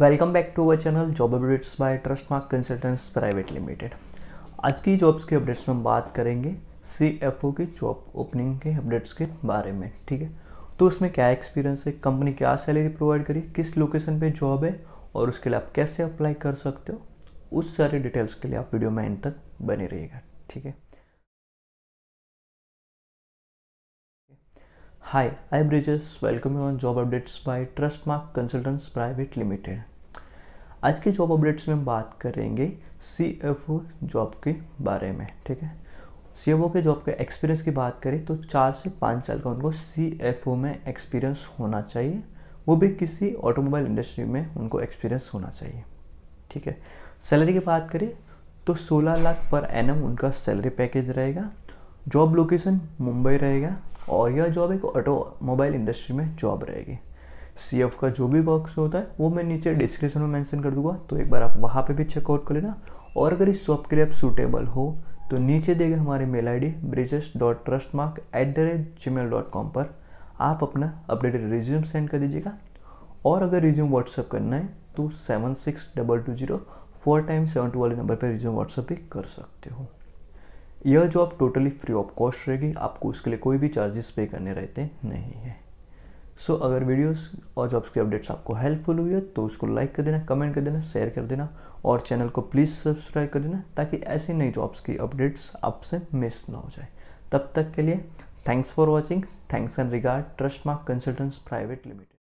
welcome back to our channel job updates by Trust Mark Consultants Private Limited आज की jobs के updates में हम बात करेंगे सी एफ ओ की जॉब ओपनिंग के अपडेट्स के बारे में ठीक है तो उसमें क्या एक्सपीरियंस है कंपनी क्या सैलरी प्रोवाइड करी किस लोकेशन पे जॉब है और उसके लिए आप कैसे अप्लाई कर सकते हो उस सारे डिटेल्स के लिए आप वीडियो में एंड तक बने रहिएगा ठीक है I Brijesh welcome you on job updates by Trust Mark Consultants Private Limited आज के जॉब अपडेट्स में हम बात करेंगे सी एफ ओ जॉब के बारे में ठीक है सी एफ ओ के जॉब के एक्सपीरियंस की बात करें तो चार से पाँच साल का उनको सी एफ ओ में एक्सपीरियंस होना चाहिए वो भी किसी ऑटोमोबाइल इंडस्ट्री में उनको एक्सपीरियंस होना चाहिए ठीक है सैलरी की बात करें तो सोलह लाख पर एन उनका सैलरी पैकेज रहेगा जॉब लोकेशन मुंबई रहेगा और यह जॉब एक ऑटो मोबाइल इंडस्ट्री में जॉब रहेगी सी एफ का जो भी वर्क्स होता है वो मैं नीचे डिस्क्रिप्शन में मैंशन कर दूंगा तो एक बार आप वहाँ पर भी चेकआउट कर लेना और अगर इस जॉब के लिए आप सूटेबल हो तो नीचे देगा हमारी mail I D Brijesh dot Trust Mark at the rate gmail dot com पर आप अपना अपडेटेड रिज्यूम सेंड कर दीजिएगा और अगर रिज्यूम व्हाट्सअप करना है तो seven six double two zero four time seven two वाले नंबर पर रिज्यूम व्हाट्सअप भी कर सकते हो यह job totally free of cost रहेगी आपको उसके लिए कोई भी चार्जेस पे करने रहते नहीं है सो so, अगर वीडियोस और जॉब्स की अपडेट्स आपको हेल्पफुल हुई है तो उसको लाइक कर देना कमेंट कर देना शेयर कर देना और चैनल को प्लीज़ सब्सक्राइब कर देना ताकि ऐसी नई जॉब्स की अपडेट्स आपसे मिस ना हो जाए तब तक के लिए thanks for watching thanks and regard Trust Mark Consultants Private limited